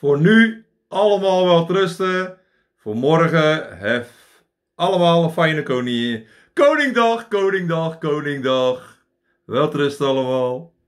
Voor nu allemaal wel rusten. Voor morgen hef allemaal een fijne koningin. Koningdag, koningdag, koningdag. Wel rusten allemaal.